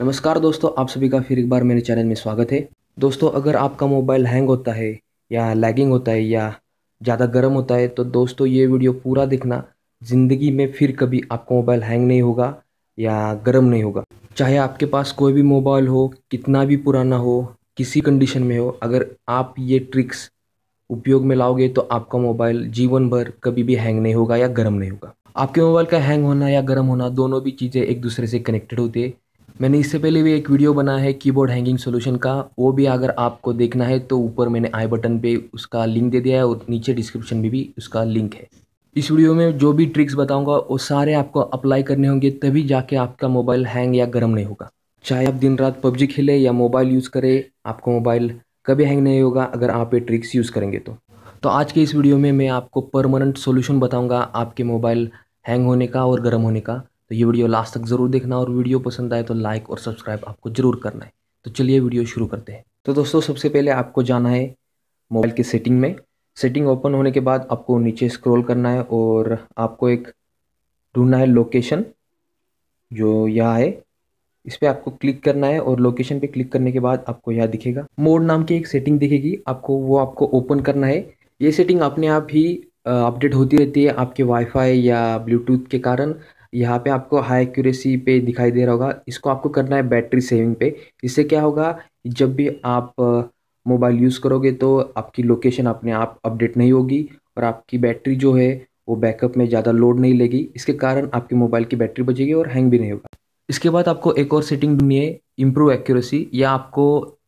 नमस्कार दोस्तों आप सभी का फिर एक बार मेरे चैनल में स्वागत है दोस्तों अगर आपका मोबाइल हैंग होता है या लैगिंग होता है या ज़्यादा गर्म होता है तो दोस्तों ये वीडियो पूरा देखना ज़िंदगी में फिर कभी आपका मोबाइल हैंग नहीं होगा या गर्म नहीं होगा चाहे आपके पास कोई भी मोबाइल हो कितना भी पुराना हो किसी कंडीशन में हो अगर आप ये ट्रिक्स उपयोग में लाओगे तो आपका मोबाइल जीवन भर कभी भी हैंग नहीं होगा या गर्म नहीं होगा आपके मोबाइल का हैंग होना या गर्म होना दोनों भी चीज़ें एक दूसरे से कनेक्टेड होती है मैंने इससे पहले भी एक वीडियो बना है कीबोर्ड हैंगिंग सोल्यूशन का वो भी अगर आपको देखना है तो ऊपर मैंने आई बटन पे उसका लिंक दे दिया है और नीचे डिस्क्रिप्शन में भी उसका लिंक है इस वीडियो में जो भी ट्रिक्स बताऊंगा वो सारे आपको अप्लाई करने होंगे तभी जाके आपका मोबाइल हैंग या गर्म नहीं होगा चाहे आप दिन रात पबजी खेले या मोबाइल यूज़ करें आपका मोबाइल कभी हैंग नहीं होगा अगर आप ये ट्रिक्स यूज़ करेंगे तो तो आज के इस वीडियो में मैं आपको परमानेंट सोल्यूशन बताऊँगा आपके मोबाइल हैंग होने का और गर्म होने का तो ये वीडियो लास्ट तक ज़रूर देखना और वीडियो पसंद आए तो लाइक और सब्सक्राइब आपको ज़रूर करना है तो चलिए वीडियो शुरू करते हैं तो दोस्तों सबसे पहले आपको जाना है मोबाइल की सेटिंग में सेटिंग ओपन होने के बाद आपको नीचे स्क्रॉल करना है और आपको एक ढूंढना है लोकेशन जो यह है इस पर आपको क्लिक करना है और लोकेशन पे क्लिक करने के बाद आपको यह दिखेगा मोड नाम की एक सेटिंग दिखेगी आपको वो आपको ओपन करना है ये सेटिंग अपने आप ही अपडेट होती रहती है आपके वाईफाई या ब्लूटूथ के कारण यहाँ पे आपको हाई एक्यूरेसी पे दिखाई दे रहा होगा इसको आपको करना है बैटरी सेविंग पे इससे क्या होगा जब भी आप मोबाइल यूज़ करोगे तो आपकी लोकेशन अपने आप अपडेट नहीं होगी और आपकी बैटरी जो है वो बैकअप में ज़्यादा लोड नहीं लेगी इसके कारण आपके मोबाइल की बैटरी बचेगी और हैंग भी नहीं होगा इसके बाद आपको एक और सेटिंग ढूंढनी है इम्प्रूव एक्यूरेसी या आपको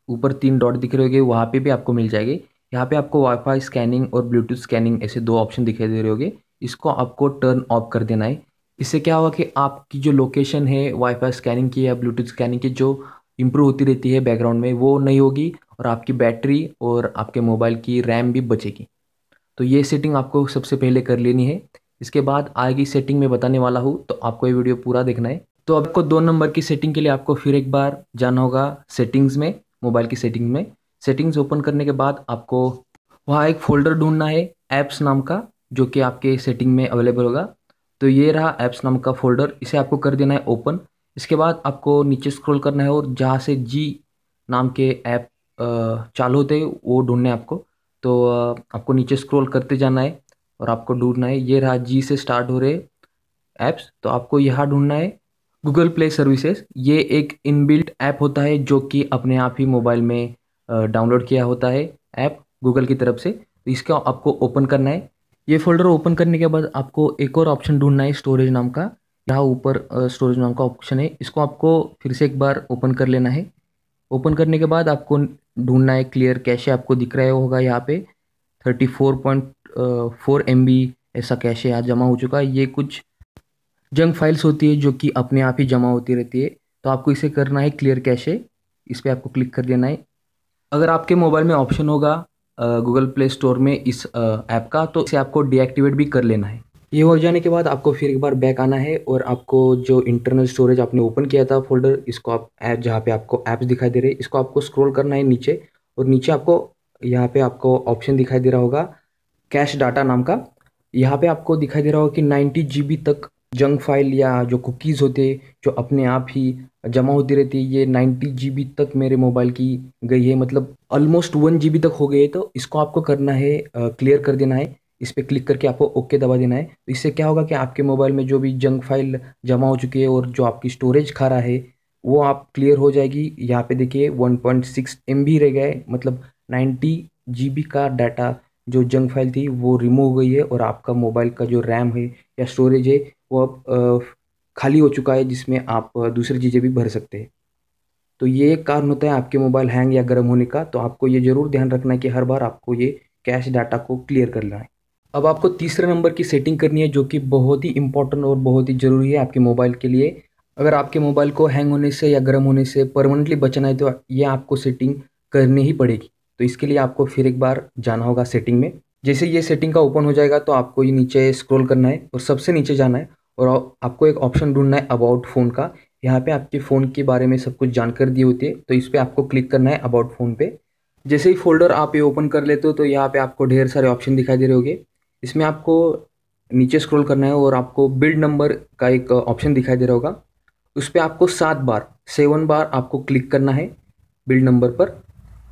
ऊपर तीन डॉट दिख रहे होंगे वहाँ पे भी आपको मिल जाएगी यहाँ पे आपको वाईफाई स्कैनिंग और ब्लूटूथ स्कैनिंग ऐसे दो ऑप्शन दिखाई दे रहे होंगे इसको आपको टर्न ऑफ कर देना है इससे क्या हुआ कि आपकी जो लोकेशन है वाईफाई स्कैनिंग की या ब्लूटूथ स्कैनिंग की जो इम्प्रूव होती रहती है बैकग्राउंड में वो नहीं होगी और आपकी बैटरी और आपके मोबाइल की रैम भी बचेगी तो ये सेटिंग आपको सबसे पहले कर लेनी है इसके बाद आएगी सेटिंग में बताने वाला हूँ तो आपको ये वीडियो पूरा देखना है तो आपको दो नंबर की सेटिंग के लिए आपको फिर एक बार जाना होगा सेटिंग्स में मोबाइल की सेटिंग में सेटिंग्स ओपन करने के बाद आपको वहाँ एक फोल्डर ढूंढना है ऐप्स नाम का जो कि आपके सेटिंग में अवेलेबल होगा तो ये रहा ऐप्स नाम का फोल्डर इसे आपको कर देना है ओपन इसके बाद आपको नीचे स्क्रॉल करना है और जहाँ से जी नाम के ऐप चालू होते हैं वो ढूंढने है आपको तो आपको नीचे स्क्रॉल करते जाना है और आपको ढूंढना है ये रहा जी से स्टार्ट हो रहे ऐप्स तो आपको यहाँ ढूंढना है गूगल प्ले सर्विसेज ये एक इनबिल्ट ऐप होता है जो कि अपने आप ही मोबाइल में डाउनलोड किया होता है ऐप गूगल की तरफ से तो इसका आपको ओपन करना है ये फोल्डर ओपन करने के बाद आपको एक और ऑप्शन ढूंढना है स्टोरेज नाम का यहाँ ऊपर स्टोरेज नाम का ऑप्शन है इसको आपको फिर से एक बार ओपन कर लेना है ओपन करने के बाद आपको ढूंढना है क्लियर कैश आपको दिख रहा होगा यहाँ पे thirty four point four M B ऐसा है यहाँ जमा हो चुका है ये कुछ जंक फाइल्स होती है जो कि अपने आप ही जमा होती रहती है तो आपको इसे करना है क्लियर है इस पर आपको क्लिक कर देना है अगर आपके मोबाइल में ऑप्शन होगा गूगल प्ले स्टोर में इस ऐप का तो इसे आपको डीएक्टिवेट भी कर लेना है ये हो जाने के बाद आपको फिर एक बार बैक आना है और आपको जो इंटरनल स्टोरेज आपने ओपन किया था फोल्डर इसको आप ऐप जहाँ पे आपको ऐप्स दिखाई दे रहे हैं इसको आपको स्क्रॉल करना है नीचे और नीचे आपको यहाँ पे आपको ऑप्शन दिखाई दे रहा होगा कैश डाटा नाम का यहाँ पे आपको दिखाई दे रहा होगा कि नाइन्टी जी तक जंक फाइल या जो कुकीज़ होते जो अपने आप ही जमा होती रहती है ये नाइन्टी जी तक मेरे मोबाइल की गई है मतलब ऑलमोस्ट वन जी तक हो गई है तो इसको आपको करना है क्लियर कर देना है इस पर क्लिक करके आपको ओके दबा देना है तो इससे क्या होगा कि आपके मोबाइल में जो भी जंक फाइल जमा हो चुकी है और जो आपकी स्टोरेज खा रहा है वो आप क्लियर हो जाएगी यहाँ पे देखिए 1.6 पॉइंट रह गया है मतलब 90 जी का डाटा जो जंक फाइल थी वो रिमूव हो गई है और आपका मोबाइल का जो रैम है या स्टोरेज है वो अब खाली हो चुका है जिसमें आप दूसरी चीज़ें भी भर सकते हैं तो ये एक कारण होता है आपके मोबाइल हैंग या गर्म होने का तो आपको ये ज़रूर ध्यान रखना है कि हर बार आपको ये कैश डाटा को क्लियर करना है अब आपको तीसरे नंबर की सेटिंग करनी है जो कि बहुत ही इंपॉर्टेंट और बहुत ही ज़रूरी है आपके मोबाइल के लिए अगर आपके मोबाइल को हैंग होने से या गर्म होने से परमानेंटली बचना है तो ये आपको सेटिंग करनी ही पड़ेगी तो इसके लिए आपको फिर एक बार जाना होगा सेटिंग में जैसे ये सेटिंग का ओपन हो जाएगा तो आपको ये नीचे स्क्रॉल करना है और सबसे नीचे जाना है और आपको एक ऑप्शन ढूंढना है अबाउट फ़ोन का यहाँ पे आपके फ़ोन के बारे में सब कुछ जानकारी दी होती है तो इस पर आपको क्लिक करना है अबाउट फ़ोन पे जैसे ही फोल्डर आप ये ओपन कर लेते हो तो यहाँ पे आपको ढेर सारे ऑप्शन दिखाई दे रहे होंगे इसमें आपको नीचे स्क्रॉल करना है और आपको बिल्ड नंबर का एक ऑप्शन uh, दिखाई दे रहा होगा उस पर आपको सात बार सेवन बार आपको क्लिक करना है बिल्ड नंबर पर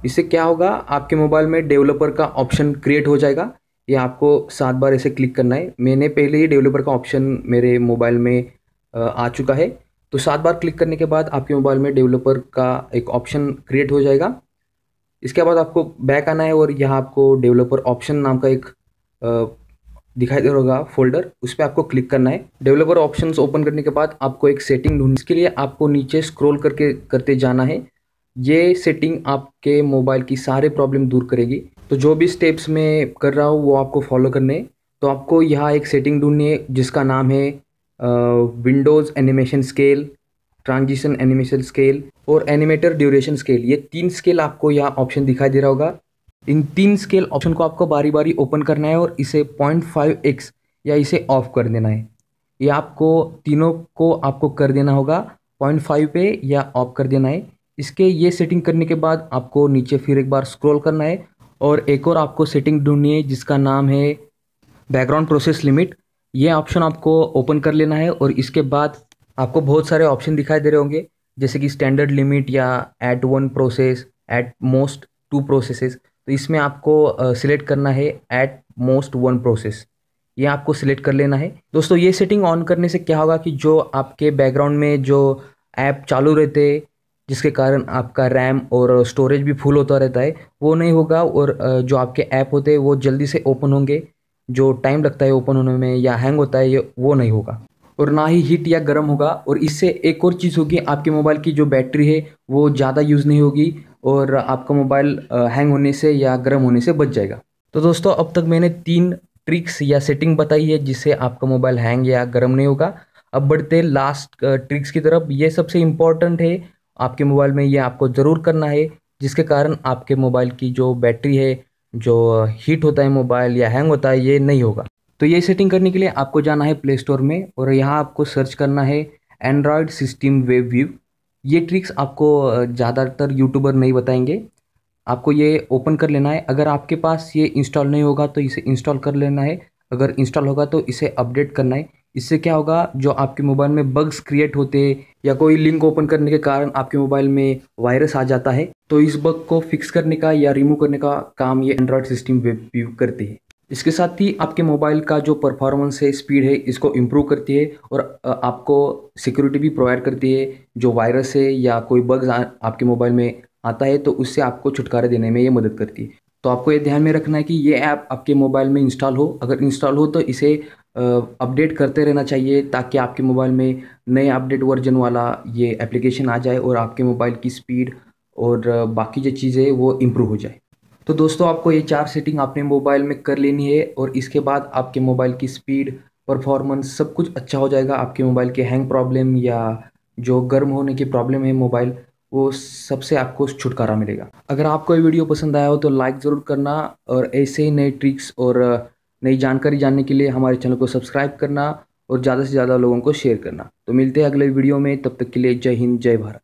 इससे क्या होगा आपके मोबाइल में डेवलपर का ऑप्शन क्रिएट हो जाएगा ये आपको सात बार ऐसे क्लिक करना है मैंने पहले ही डेवलपर का ऑप्शन मेरे मोबाइल में आ चुका है तो सात बार क्लिक करने के बाद आपके मोबाइल में डेवलपर का एक ऑप्शन क्रिएट हो जाएगा इसके बाद आपको बैक आना है और यहाँ आपको डेवलपर ऑप्शन नाम का एक दिखाई दे होगा फोल्डर उस पर आपको क्लिक करना है डेवलपर ऑप्शन ओपन करने के बाद आपको एक सेटिंग ढूंढ इसके लिए आपको नीचे स्क्रोल करके करते जाना है ये सेटिंग आपके मोबाइल की सारे प्रॉब्लम दूर करेगी तो जो भी स्टेप्स मैं कर रहा हूँ वो आपको फॉलो करने तो आपको यहाँ एक सेटिंग ढूंढनी है जिसका नाम है windows animation scale transition animation scale और एनिमेटर ड्यूरेशन स्केल ये तीन स्केल आपको यहाँ ऑप्शन दिखाई दे रहा होगा इन तीन स्केल ऑप्शन को आपको बारी बारी ओपन करना है और इसे पॉइंट फाइव एक्स या इसे ऑफ कर देना है ये आपको तीनों को आपको कर देना होगा पॉइंट फाइव पे या ऑफ कर देना है इसके ये सेटिंग करने के बाद आपको नीचे फिर एक बार स्क्रॉल करना है और एक और आपको सेटिंग ढूंढनी है जिसका नाम है बैकग्राउंड प्रोसेस लिमिट ये ऑप्शन आपको ओपन कर लेना है और इसके बाद आपको बहुत सारे ऑप्शन दिखाई दे रहे होंगे जैसे कि स्टैंडर्ड लिमिट या at one process at most two processes तो इसमें आपको सिलेक्ट करना है एट मोस्ट वन प्रोसेस ये आपको सिलेक्ट कर लेना है दोस्तों ये सेटिंग ऑन करने से क्या होगा कि जो आपके बैकग्राउंड में जो ऐप चालू रहते जिसके कारण आपका रैम और स्टोरेज भी फुल होता रहता है वो नहीं होगा और जो आपके ऐप होते हैं वो जल्दी से ओपन होंगे जो टाइम लगता है ओपन होने में या हैंग होता है ये वो नहीं होगा और ना ही हीट या गर्म होगा और इससे एक और चीज़ होगी आपके मोबाइल की जो बैटरी है वो ज़्यादा यूज़ नहीं होगी और आपका मोबाइल हैंग होने से या गर्म होने से बच जाएगा तो दोस्तों अब तक मैंने तीन ट्रिक्स या सेटिंग बताई है जिससे आपका मोबाइल हैंग या गर्म नहीं होगा अब बढ़ते लास्ट ट्रिक्स की तरफ ये सबसे इम्पॉर्टेंट है आपके मोबाइल में ये आपको ज़रूर करना है जिसके कारण आपके मोबाइल की जो बैटरी है जो हीट होता है मोबाइल या हैंग होता है ये नहीं होगा तो ये सेटिंग करने के लिए आपको जाना है प्ले स्टोर में और यहाँ आपको सर्च करना है एंड्रॉयड सिस्टम वेब व्यू ये ट्रिक्स आपको ज़्यादातर यूट्यूबर नहीं बताएंगे आपको ये ओपन कर लेना है अगर आपके पास ये इंस्टॉल नहीं होगा तो इसे इंस्टॉल कर लेना है अगर इंस्टॉल होगा तो इसे अपडेट करना है इससे क्या होगा जो आपके मोबाइल में बग्स क्रिएट होते या कोई लिंक ओपन करने के कारण आपके मोबाइल में वायरस आ जाता है तो इस बग को फिक्स करने का या रिमूव करने का काम ये एंड्रॉयड सिस्टम वेब व्यू करती है इसके साथ ही आपके मोबाइल का जो परफॉर्मेंस है स्पीड है इसको इम्प्रूव करती है और आपको सिक्योरिटी भी प्रोवाइड करती है जो वायरस है या कोई बग्स आपके मोबाइल में आता है तो उससे आपको छुटकारा देने में ये मदद करती है तो आपको ये ध्यान में रखना है कि ये ऐप आप आपके मोबाइल में इंस्टॉल हो अगर इंस्टॉल हो तो इसे अपडेट करते रहना चाहिए ताकि आपके मोबाइल में नए अपडेट वर्जन वाला ये एप्लीकेशन आ जाए और आपके मोबाइल की स्पीड और बाकी जो चीज़ें वो इम्प्रूव हो जाए तो दोस्तों आपको ये चार सेटिंग अपने मोबाइल में कर लेनी है और इसके बाद आपके मोबाइल की स्पीड परफॉर्मेंस सब कुछ अच्छा हो जाएगा आपके मोबाइल के हैंग प्रॉब्लम या जो गर्म होने की प्रॉब्लम है मोबाइल वो सबसे आपको छुटकारा मिलेगा अगर आपको ये वीडियो पसंद आया हो तो लाइक ज़रूर करना और ऐसे ही नए ट्रिक्स और नई जानकारी जानने के लिए हमारे चैनल को सब्सक्राइब करना और ज़्यादा से ज़्यादा लोगों को शेयर करना तो मिलते हैं अगले वीडियो में तब तक के लिए जय हिंद जय भारत